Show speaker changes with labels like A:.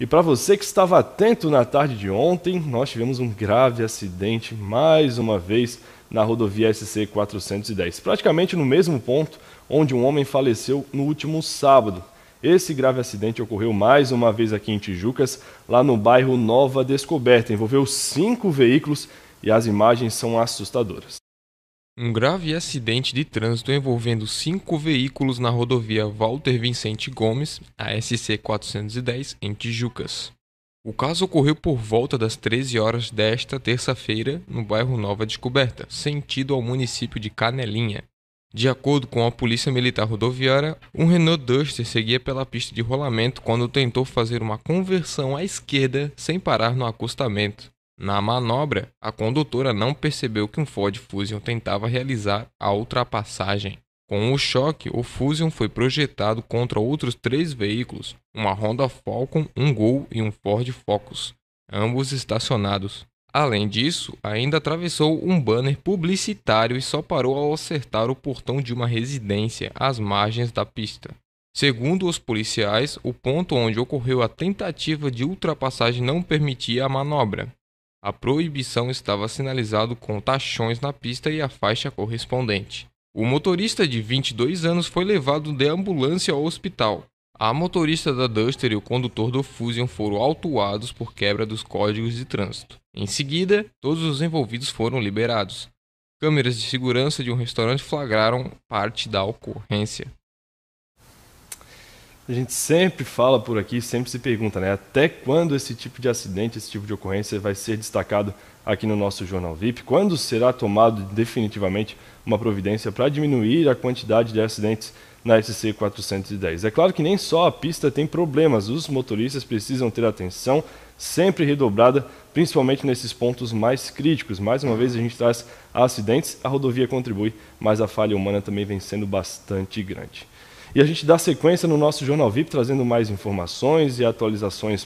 A: E para você que estava atento na tarde de ontem, nós tivemos um grave acidente mais uma vez na rodovia SC 410, praticamente no mesmo ponto onde um homem faleceu no último sábado. Esse grave acidente ocorreu mais uma vez aqui em Tijucas, lá no bairro Nova Descoberta. Envolveu cinco veículos e as imagens são assustadoras.
B: Um grave acidente de trânsito envolvendo cinco veículos na rodovia Walter Vicente Gomes, a SC-410, em Tijucas. O caso ocorreu por volta das 13 horas desta terça-feira, no bairro Nova Descoberta, sentido ao município de Canelinha. De acordo com a Polícia Militar Rodoviária, um Renault Duster seguia pela pista de rolamento quando tentou fazer uma conversão à esquerda sem parar no acostamento. Na manobra, a condutora não percebeu que um Ford Fusion tentava realizar a ultrapassagem. Com o choque, o Fusion foi projetado contra outros três veículos, uma Honda Falcon, um Gol e um Ford Focus, ambos estacionados. Além disso, ainda atravessou um banner publicitário e só parou ao acertar o portão de uma residência às margens da pista. Segundo os policiais, o ponto onde ocorreu a tentativa de ultrapassagem não permitia a manobra, a proibição estava sinalizado com tachões na pista e a faixa correspondente. O motorista de 22 anos foi levado de ambulância ao hospital. A motorista da Duster e o condutor do Fusion foram autuados por quebra dos códigos de trânsito. Em seguida, todos os envolvidos foram liberados. Câmeras de segurança de um restaurante flagraram parte da
A: ocorrência a gente sempre fala por aqui, sempre se pergunta, né? Até quando esse tipo de acidente, esse tipo de ocorrência vai ser destacado aqui no nosso Jornal VIP? Quando será tomado definitivamente uma providência para diminuir a quantidade de acidentes na SC 410? É claro que nem só a pista tem problemas, os motoristas precisam ter atenção sempre redobrada, principalmente nesses pontos mais críticos. Mais uma vez a gente traz acidentes, a rodovia contribui, mas a falha humana também vem sendo bastante grande. E a gente dá sequência no nosso Jornal VIP trazendo mais informações e atualizações